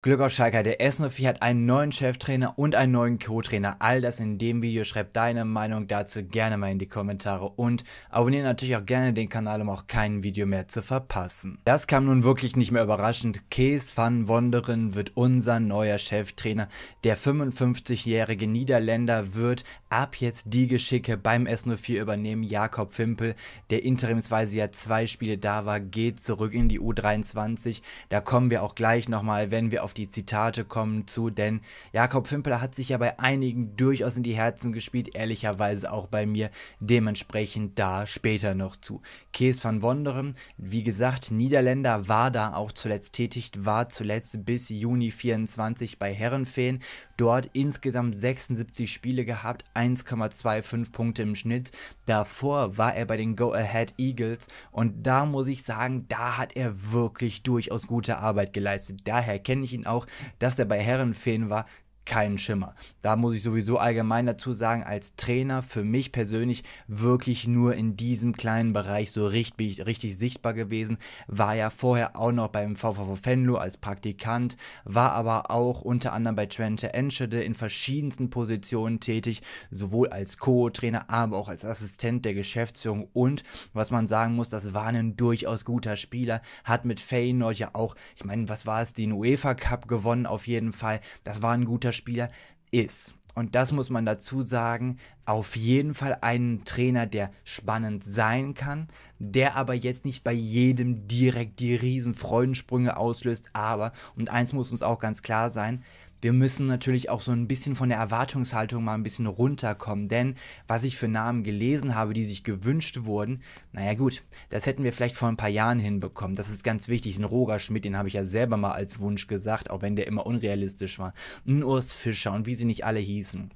Glück auf Schalke, der S04 hat einen neuen Cheftrainer und einen neuen Co-Trainer. All das in dem Video. Schreib deine Meinung dazu gerne mal in die Kommentare und abonniere natürlich auch gerne den Kanal, um auch kein Video mehr zu verpassen. Das kam nun wirklich nicht mehr überraschend. Kees van Wonderen wird unser neuer Cheftrainer. Der 55-jährige Niederländer wird ab jetzt die Geschicke beim S04 übernehmen. Jakob Fimpel, der interimsweise ja zwei Spiele da war, geht zurück in die U23. Da kommen wir auch gleich nochmal, wenn wir auf auf die Zitate kommen zu, denn Jakob Fimpeler hat sich ja bei einigen durchaus in die Herzen gespielt, ehrlicherweise auch bei mir, dementsprechend da später noch zu. Kees van Wonderen, wie gesagt, Niederländer war da auch zuletzt tätig, war zuletzt bis Juni 24 bei Herrenfeen, dort insgesamt 76 Spiele gehabt, 1,25 Punkte im Schnitt. Davor war er bei den Go Ahead Eagles und da muss ich sagen, da hat er wirklich durchaus gute Arbeit geleistet. Daher kenne ich ihn ihn auch, dass er bei Herrenfeen war, keinen Schimmer. Da muss ich sowieso allgemein dazu sagen, als Trainer für mich persönlich wirklich nur in diesem kleinen Bereich so richtig, richtig sichtbar gewesen. War ja vorher auch noch beim VVV Fenlo als Praktikant, war aber auch unter anderem bei Twente Enschede in verschiedensten Positionen tätig, sowohl als Co-Trainer, aber auch als Assistent der Geschäftsführung und was man sagen muss, das war ein durchaus guter Spieler, hat mit Feyenoord ja auch, ich meine, was war es, den UEFA Cup gewonnen auf jeden Fall. Das war ein guter Spieler ist, und das muss man dazu sagen, auf jeden Fall einen Trainer, der spannend sein kann, der aber jetzt nicht bei jedem direkt die riesen Freudensprünge auslöst. Aber, und eins muss uns auch ganz klar sein, wir müssen natürlich auch so ein bisschen von der Erwartungshaltung mal ein bisschen runterkommen, denn was ich für Namen gelesen habe, die sich gewünscht wurden, naja gut, das hätten wir vielleicht vor ein paar Jahren hinbekommen. Das ist ganz wichtig. Ein Roger Schmidt, den habe ich ja selber mal als Wunsch gesagt, auch wenn der immer unrealistisch war. Ein Urs Fischer und wie sie nicht alle hießen.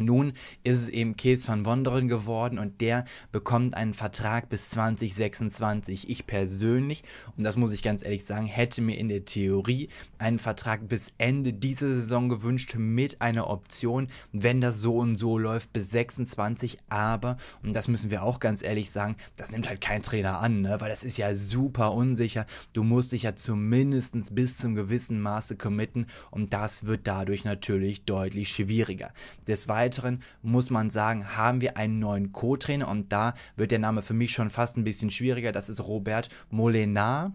Nun ist es eben Kees van Wonderen geworden und der bekommt einen Vertrag bis 2026. Ich persönlich, und das muss ich ganz ehrlich sagen, hätte mir in der Theorie einen Vertrag bis Ende dieser Saison gewünscht mit einer Option, wenn das so und so läuft, bis 26. Aber, und das müssen wir auch ganz ehrlich sagen, das nimmt halt kein Trainer an, ne? weil das ist ja super unsicher. Du musst dich ja zumindest bis zum gewissen Maße committen und das wird dadurch natürlich deutlich schwieriger. Des Weiteren Weiteren muss man sagen, haben wir einen neuen Co-Trainer und da wird der Name für mich schon fast ein bisschen schwieriger. Das ist Robert Molenar.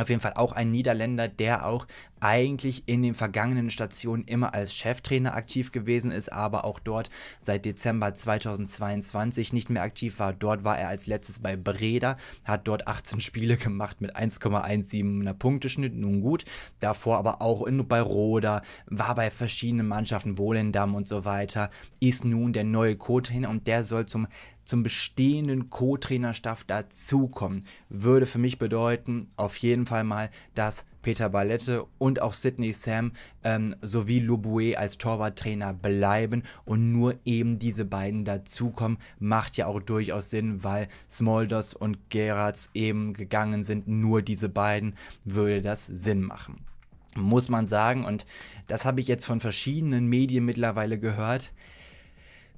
Auf jeden Fall auch ein Niederländer, der auch eigentlich in den vergangenen Stationen immer als Cheftrainer aktiv gewesen ist, aber auch dort seit Dezember 2022 nicht mehr aktiv war. Dort war er als letztes bei Breda, hat dort 18 Spiele gemacht mit 1,17er Punkteschnitt, nun gut. Davor aber auch in, bei Roda, war bei verschiedenen Mannschaften, Wohlendamm und so weiter, ist nun der neue Co-Trainer und der soll zum zum bestehenden Co-Trainerstaff dazukommen, würde für mich bedeuten, auf jeden Fall mal, dass Peter Ballette und auch Sidney Sam ähm, sowie Lubue als Torwarttrainer bleiben und nur eben diese beiden dazukommen, macht ja auch durchaus Sinn, weil Smolders und Gerards eben gegangen sind, nur diese beiden würde das Sinn machen muss man sagen, und das habe ich jetzt von verschiedenen Medien mittlerweile gehört,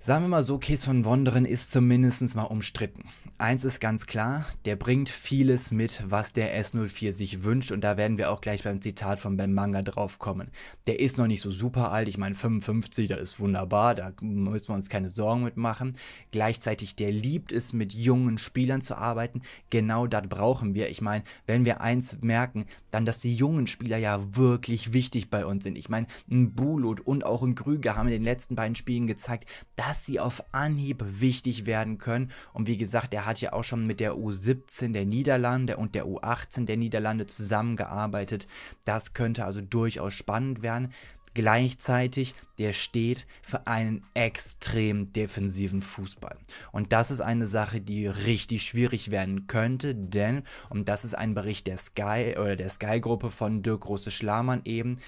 Sagen wir mal so, Case von Wonderen ist zumindest mal umstritten. Eins ist ganz klar, der bringt vieles mit, was der S04 sich wünscht und da werden wir auch gleich beim Zitat von Ben Manga drauf kommen. Der ist noch nicht so super alt, ich meine 55, das ist wunderbar, da müssen wir uns keine Sorgen mitmachen. Gleichzeitig, der liebt es, mit jungen Spielern zu arbeiten, genau das brauchen wir. Ich meine, wenn wir eins merken, dann, dass die jungen Spieler ja wirklich wichtig bei uns sind. Ich meine, ein Bulut und auch ein Krüger haben in den letzten beiden Spielen gezeigt, dass dass sie auf Anhieb wichtig werden können. Und wie gesagt, er hat ja auch schon mit der U17 der Niederlande und der U18 der Niederlande zusammengearbeitet. Das könnte also durchaus spannend werden. Gleichzeitig, der steht für einen extrem defensiven Fußball. Und das ist eine Sache, die richtig schwierig werden könnte, denn, und das ist ein Bericht der Sky oder der Sky-Gruppe von Dirk Große Schlamann eben,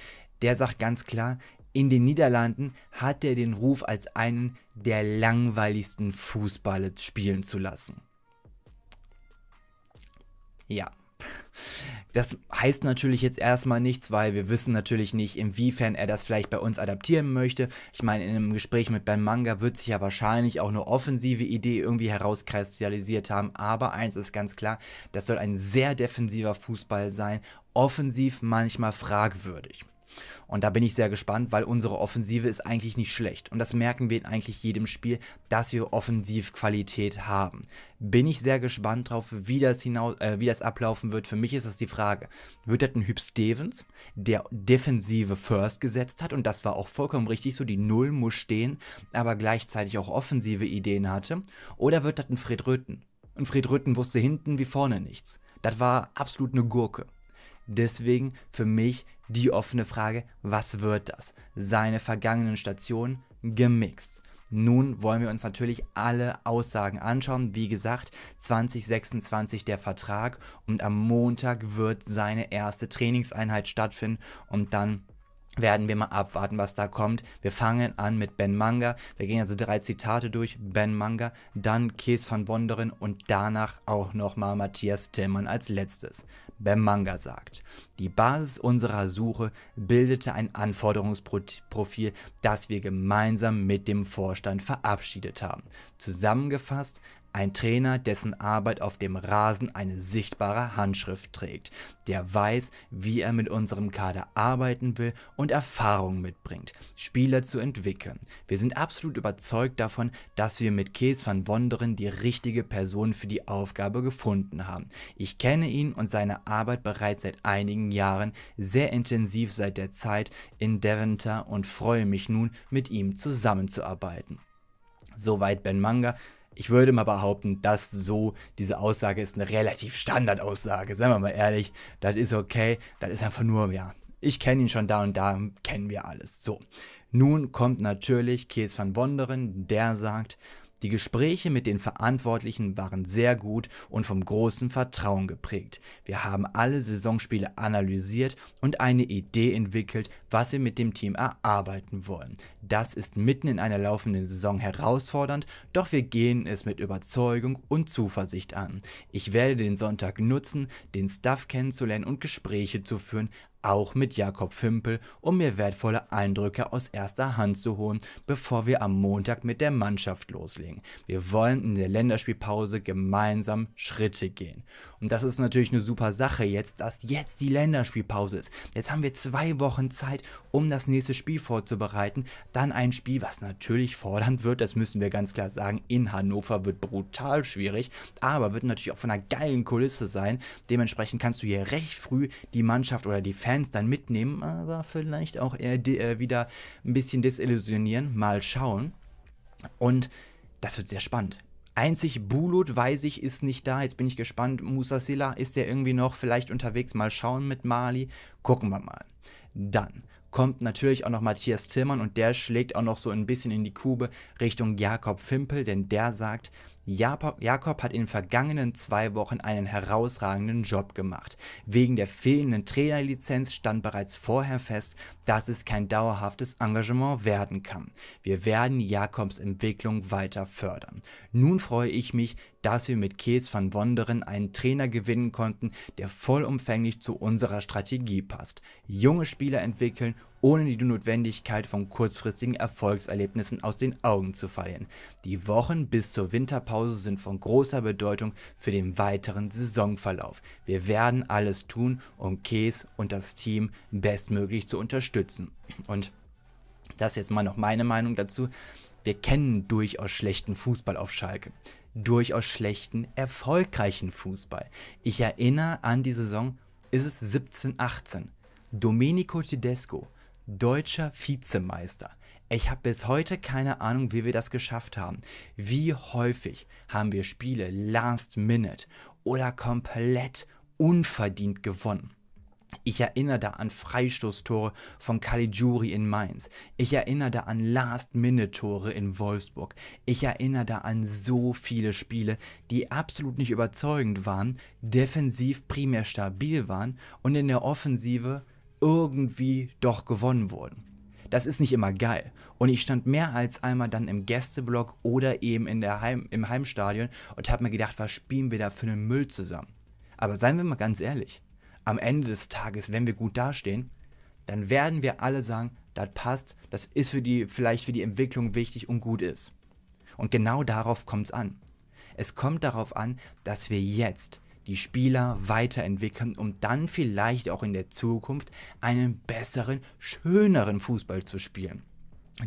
der sagt ganz klar, in den Niederlanden hat er den Ruf, als einen der langweiligsten Fußballer spielen zu lassen. Ja. Das heißt natürlich jetzt erstmal nichts, weil wir wissen natürlich nicht, inwiefern er das vielleicht bei uns adaptieren möchte. Ich meine, in einem Gespräch mit Ben Manga wird sich ja wahrscheinlich auch eine offensive Idee irgendwie herauskristallisiert haben. Aber eins ist ganz klar, das soll ein sehr defensiver Fußball sein, offensiv manchmal fragwürdig. Und da bin ich sehr gespannt, weil unsere Offensive ist eigentlich nicht schlecht. Und das merken wir in eigentlich jedem Spiel, dass wir Offensivqualität haben. Bin ich sehr gespannt drauf, wie das, hinaus, äh, wie das ablaufen wird. Für mich ist das die Frage, wird das ein Hüb Stevens, der defensive First gesetzt hat? Und das war auch vollkommen richtig so, die Null muss stehen, aber gleichzeitig auch offensive Ideen hatte. Oder wird das ein Fred Röthen? Und Fred Röthen wusste hinten wie vorne nichts. Das war absolut eine Gurke. Deswegen für mich die offene Frage, was wird das? Seine vergangenen Stationen gemixt. Nun wollen wir uns natürlich alle Aussagen anschauen. Wie gesagt, 2026 der Vertrag und am Montag wird seine erste Trainingseinheit stattfinden und dann werden wir mal abwarten, was da kommt. Wir fangen an mit Ben Manga. Wir gehen also drei Zitate durch. Ben Manga, dann Kees van Wonderen und danach auch nochmal Matthias Tillmann als letztes. Ben Manga sagt, die Basis unserer Suche bildete ein Anforderungsprofil, das wir gemeinsam mit dem Vorstand verabschiedet haben. Zusammengefasst, ein Trainer, dessen Arbeit auf dem Rasen eine sichtbare Handschrift trägt, der weiß, wie er mit unserem Kader arbeiten will und Erfahrung mitbringt, Spieler zu entwickeln. Wir sind absolut überzeugt davon, dass wir mit Kees van Wonderen die richtige Person für die Aufgabe gefunden haben. Ich kenne ihn und seine Arbeit bereits seit einigen Jahren, sehr intensiv seit der Zeit in Deventer und freue mich nun, mit ihm zusammenzuarbeiten. Soweit Ben Manga. Ich würde mal behaupten, dass so diese Aussage ist eine relativ Standardaussage. Seien wir mal ehrlich, das ist okay, das ist einfach nur, ja, ich kenne ihn schon da und da, kennen wir alles. So, nun kommt natürlich Kees van Wonderen, der sagt, die Gespräche mit den Verantwortlichen waren sehr gut und vom großen Vertrauen geprägt. Wir haben alle Saisonspiele analysiert und eine Idee entwickelt, was wir mit dem Team erarbeiten wollen. Das ist mitten in einer laufenden Saison herausfordernd, doch wir gehen es mit Überzeugung und Zuversicht an. Ich werde den Sonntag nutzen, den Staff kennenzulernen und Gespräche zu führen, auch mit Jakob Fimpel, um mir wertvolle Eindrücke aus erster Hand zu holen, bevor wir am Montag mit der Mannschaft loslegen. Wir wollen in der Länderspielpause gemeinsam Schritte gehen. Und das ist natürlich eine super Sache jetzt, dass jetzt die Länderspielpause ist. Jetzt haben wir zwei Wochen Zeit, um das nächste Spiel vorzubereiten. Dann ein Spiel, was natürlich fordernd wird, das müssen wir ganz klar sagen, in Hannover wird brutal schwierig, aber wird natürlich auch von einer geilen Kulisse sein. Dementsprechend kannst du hier recht früh die Mannschaft oder die Fans Fans dann mitnehmen, aber vielleicht auch eher äh, wieder ein bisschen desillusionieren. Mal schauen. Und das wird sehr spannend. Einzig Bulut, weiß ich, ist nicht da. Jetzt bin ich gespannt. Musa Silla ist ja irgendwie noch vielleicht unterwegs. Mal schauen mit Mali. Gucken wir mal. Dann kommt natürlich auch noch Matthias Tillmann und der schlägt auch noch so ein bisschen in die Kube Richtung Jakob Fimpel, denn der sagt, Jakob hat in den vergangenen zwei Wochen einen herausragenden Job gemacht. Wegen der fehlenden Trainerlizenz stand bereits vorher fest, dass es kein dauerhaftes Engagement werden kann. Wir werden Jakobs Entwicklung weiter fördern. Nun freue ich mich, dass wir mit Kees van Wonderen einen Trainer gewinnen konnten, der vollumfänglich zu unserer Strategie passt. Junge Spieler entwickeln ohne die Notwendigkeit von kurzfristigen Erfolgserlebnissen aus den Augen zu verlieren. Die Wochen bis zur Winterpause sind von großer Bedeutung für den weiteren Saisonverlauf. Wir werden alles tun, um Kees und das Team bestmöglich zu unterstützen. Und das ist jetzt mal noch meine Meinung dazu. Wir kennen durchaus schlechten Fußball auf Schalke durchaus schlechten, erfolgreichen Fußball. Ich erinnere an die Saison, ist es 17, 18. Domenico Tedesco deutscher Vizemeister. Ich habe bis heute keine Ahnung, wie wir das geschafft haben. Wie häufig haben wir Spiele last minute oder komplett unverdient gewonnen? Ich erinnere da an Freistoßtore von Caligiuri in Mainz. Ich erinnere da an Last-Minute-Tore in Wolfsburg. Ich erinnere da an so viele Spiele, die absolut nicht überzeugend waren, defensiv primär stabil waren und in der Offensive irgendwie doch gewonnen wurden. Das ist nicht immer geil. Und ich stand mehr als einmal dann im Gästeblock oder eben in der Heim, im Heimstadion und habe mir gedacht, was spielen wir da für einen Müll zusammen? Aber seien wir mal ganz ehrlich, am Ende des Tages, wenn wir gut dastehen, dann werden wir alle sagen, das passt, das ist für die, vielleicht für die Entwicklung wichtig und gut ist. Und genau darauf kommt es an. Es kommt darauf an, dass wir jetzt die Spieler weiterentwickeln, um dann vielleicht auch in der Zukunft einen besseren, schöneren Fußball zu spielen.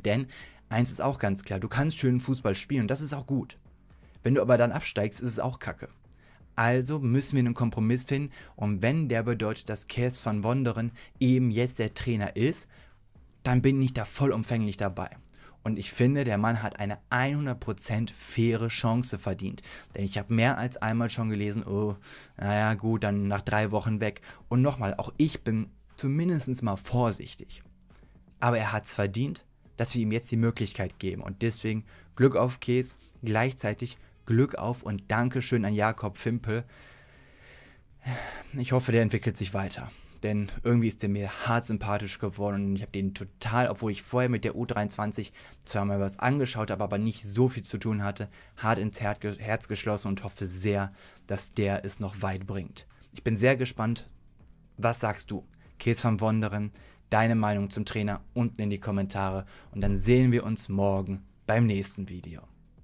Denn eins ist auch ganz klar, du kannst schönen Fußball spielen und das ist auch gut. Wenn du aber dann absteigst, ist es auch Kacke. Also müssen wir einen Kompromiss finden und wenn der bedeutet, dass Kers van Wonderen eben jetzt der Trainer ist, dann bin ich da vollumfänglich dabei. Und ich finde, der Mann hat eine 100% faire Chance verdient. Denn ich habe mehr als einmal schon gelesen, oh, naja gut, dann nach drei Wochen weg. Und nochmal, auch ich bin zumindest mal vorsichtig. Aber er hat es verdient, dass wir ihm jetzt die Möglichkeit geben. Und deswegen Glück auf Käse, gleichzeitig Glück auf und Dankeschön an Jakob Fimpel. Ich hoffe, der entwickelt sich weiter denn irgendwie ist der mir hart sympathisch geworden und ich habe den total, obwohl ich vorher mit der U23 zwar mal was angeschaut habe, aber nicht so viel zu tun hatte, hart ins Herz geschlossen und hoffe sehr, dass der es noch weit bringt. Ich bin sehr gespannt. Was sagst du? Kies van Wonderen, deine Meinung zum Trainer unten in die Kommentare und dann sehen wir uns morgen beim nächsten Video.